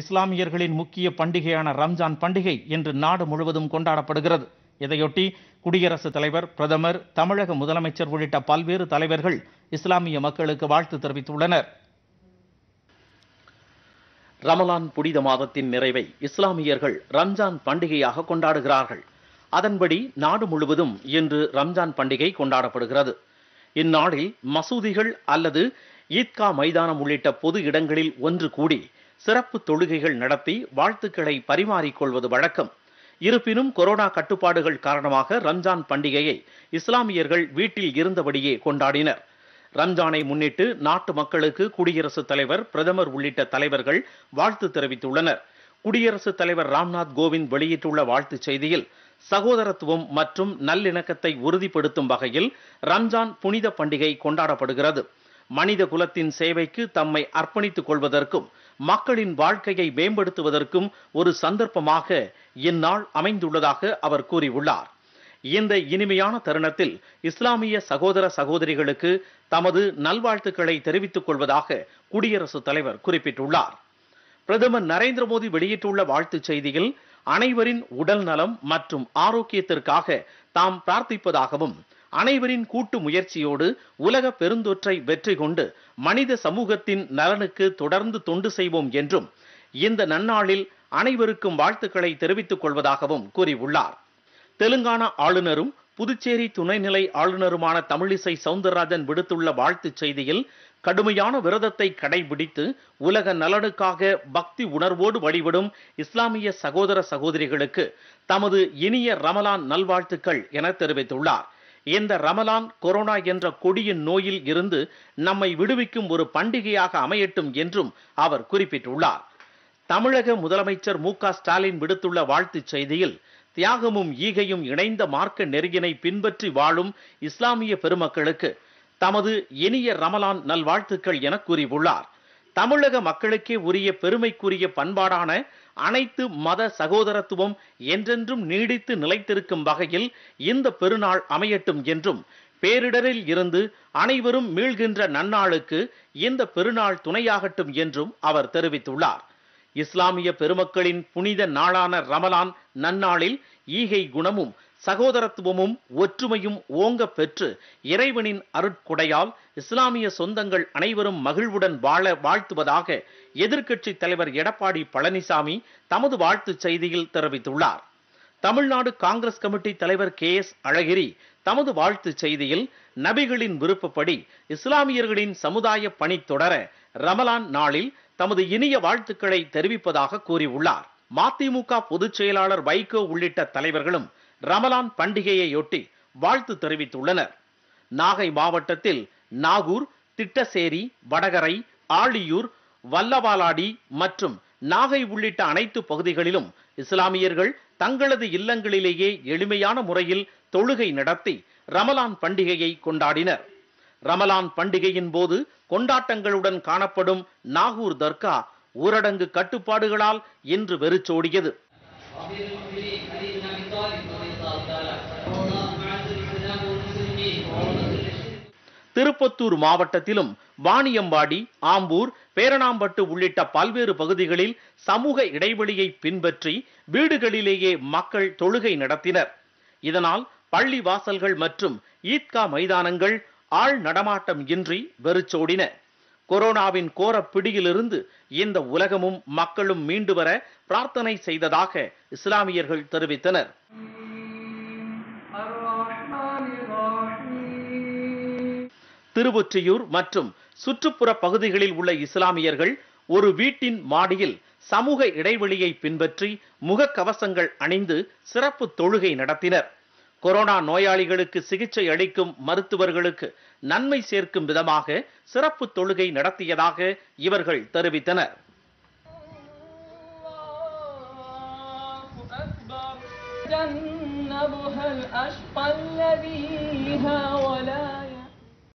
இஸ்லாமியர்களின் முக்கிய பண்டிகையான ரம்ஜான் பண்டிகை இன்று நாடு முழுவதும் கொண்டாடப்படுகிறது இதையொட்டி குடியரசுத் தலைவர் பிரதமர் தமிழக முதலமைச்சர் உள்ளிட்ட பல்வேறு தலைவர்கள் இஸ்லாமிய மக்களுக்கு வாழ்த்து தெரிவித்துள்ளனர் ரமலான் புனித மாதத்தின் நிறைவை இஸ்லாமியர்கள் ரம்ஜான் பண்டிகையாக கொண்டாடுகிறார்கள் அதன்படி நாடு முழுவதும் இன்று ரம்ஜான் பண்டிகை கொண்டாடப்படுகிறது இந்நாளில் மசூதிகள் அல்லது ஈத்கா மைதானம் உள்ளிட்ட பொது இடங்களில் ஒன்று கூடி சிறப்பு தொழுகைகள் நடத்தி வாழ்த்துக்களை பரிமாறிக்கொள்வது வழக்கம் இருப்பினும் கொரோனா கட்டுப்பாடுகள் காரணமாக ரம்ஜான் பண்டிகையை இஸ்லாமியர்கள் வீட்டில் இருந்தபடியே கொண்டாடினர் ரம்ஜானை முன்னிட்டு நாட்டு மக்களுக்கு குடியரசுத் தலைவர் பிரதமர் உள்ளிட்ட தலைவர்கள் வாழ்த்து தெரிவித்துள்ளனர் குடியரசுத் தலைவர் ராம்நாத் கோவிந்த் வெளியிட்டுள்ள வாழ்த்துச் செய்தியில் சகோதரத்துவம் மற்றும் நல்லிணக்கத்தை உறுதிப்படுத்தும் வகையில் ரம்ஜான் புனித பண்டிகை கொண்டாடப்படுகிறது மனித குலத்தின் சேவைக்கு தம்மை அர்ப்பணித்துக் கொள்வதற்கும் மக்களின் வாழ்க்கையை மேம்படுத்துவதற்கும் ஒரு சந்தர்ப்பமாக இந்நாள் அமைந்துள்ளதாக அவர் கூறியுள்ளார் இந்த இனிமையான தருணத்தில் இஸ்லாமிய சகோதர சகோதரிகளுக்கு தமது நல்வாழ்த்துக்களை தெரிவித்துக் கொள்வதாக குடியரசுத் தலைவர் குறிப்பிட்டுள்ளார் பிரதமர் நரேந்திர மோடி வெளியிட்டுள்ள வாழ்த்துச் செய்தியில் அனைவரின் உடல் நலம் மற்றும் ஆரோக்கியத்திற்காக தாம் பிரார்த்திப்பதாகவும் அனைவரின் கூட்டு முயற்சியோடு உலக பெருந்தொற்றை வெற்றி கொண்டு மனித சமூகத்தின் நலனுக்கு தொடர்ந்து தொண்டு செய்வோம் என்றும் இந்த நன்னாளில் அனைவருக்கும் வாழ்த்துக்களை தெரிவித்துக் கொள்வதாகவும் கூறியுள்ளார் தெலுங்கானா ஆளுநரும் புதுச்சேரி துணைநிலை ஆளுநருமான தமிழிசை சவுந்தரராஜன் விடுத்துள்ள வாழ்த்துச் செய்தியில் கடுமையான விரதத்தை கடைபிடித்து உலக நலனுக்காக பக்தி உணர்வோடு வழிபடும் இஸ்லாமிய சகோதர சகோதரிகளுக்கு தமது இனிய ரமலான் நல்வாழ்த்துக்கள் என தெரிவித்துள்ளார் இந்த ரமலான் கொரோனா என்ற கொடியின் நோயில் இருந்து நம்மை விடுவிக்கும் ஒரு பண்டிகையாக அமையட்டும் என்றும் அவர் குறிப்பிட்டுள்ளார் தமிழக முதலமைச்சர் மு ஸ்டாலின் விடுத்துள்ள வாழ்த்துச் செய்தியில் தியாகமும் ஈகையும் இணைந்த மார்க்க நெறியினை பின்பற்றி வாழும் இஸ்லாமிய பெருமக்களுக்கு தமது இனிய ரமலான் நல்வாழ்த்துக்கள் என கூறியுள்ளார் தமிழக மக்களுக்கே உரிய பெருமைக்குரிய பண்பாடான அனைத்து மத சகோதரத்துவம் என்றென்றும் நீடித்து நிலைத்திருக்கும் வகையில் இந்த பெருநாள் அமையட்டும் என்றும் பேரிடரில் இருந்து அனைவரும் மீள்கின்ற நன்னாளுக்கு இந்த பெருநாள் துணையாகட்டும் என்றும் அவர் தெரிவித்துள்ளார் இஸ்லாமிய பெருமக்களின் புனித நாளான ரமலான் நன்னாளில் ஈகை குணமும் சகோதரத்துவமும் ஒற்றுமையும் ஓங்க பெற்று இறைவனின் அருட்கொடையால் இஸ்லாமிய சொந்தங்கள் அனைவரும் மகிழ்வுடன் வாழ வாழ்த்துவதாக எதிர்க்கட்சி தலைவர் எடப்பாடி பழனிசாமி தமது வாழ்த்துச் செய்தியில் தெரிவித்துள்ளார் தமிழ்நாடு காங்கிரஸ் கமிட்டி தலைவர் கே எஸ் அழகிரி தமது வாழ்த்துச் செய்தியில் நபிகளின் விருப்பப்படி இஸ்லாமியர்களின் சமுதாய பணி தொடர ரமலான் நாளில் தமது இனிய வாழ்த்துக்களை தெரிவிப்பதாக கூறியுள்ளார் மதிமுக பொதுச் செயலாளர் வைகோ உள்ளிட்ட தலைவர்களும் ரமலான் பண்டிகையையொட்டி வாழ்த்து தெரிவித்துள்ளனர் நாகை மாவட்டத்தில் நாகூர் திட்டசேரி வடகரை ஆழியூர் வல்லவாலாடி மற்றும் நாகை உள்ளிட்ட அனைத்து பகுதிகளிலும் இஸ்லாமியர்கள் தங்களது இல்லங்களிலேயே எளிமையான முறையில் தொழுகை நடத்தி ரமலான் பண்டிகையை கொண்டாடினர் ரமலான் பண்டிகையின் போது கொண்டாட்டங்களுடன் காணப்படும் நாகூர் தர்கா ஊரடங்கு கட்டுப்பாடுகளால் இன்று வெறிச்சோடியது திருப்பத்தூர் மாவட்டத்திலும் வாணியம்பாடி ஆம்பூர் பேரணாம்பட்டு உள்ளிட்ட பல்வேறு பகுதிகளில் சமூக இடைவெளியை பின்பற்றி வீடுகளிலேயே மக்கள் தொழுகை நடத்தினர் இதனால் பள்ளி வாசல்கள் மற்றும் ஈத்கா மைதானங்கள் ஆள் நடமாட்டம் இன்றி வெறிச்சோடின கொரோனாவின் கோர பிடியிலிருந்து இந்த உலகமும் மக்களும் மீண்டு வர பிரார்த்தனை செய்ததாக இஸ்லாமியர்கள் தெரிவித்தனர் திருவொற்றியூர் மற்றும் சுற்றுப்புற பகுதிகளில் உள்ள இஸ்லாமியர்கள் ஒரு வீட்டின் மாடியில் சமூக இடைவெளியை பின்பற்றி முகக்கவசங்கள் அணிந்து சிறப்பு தொழுகை நடத்தினர் கொரோனா நோயாளிகளுக்கு சிகிச்சை அளிக்கும் மருத்துவர்களுக்கு நன்மை சேர்க்கும் விதமாக சிறப்பு தொழுகை நடத்தியதாக இவர்கள் தெரிவித்தனர் جنبها الأشقى الذي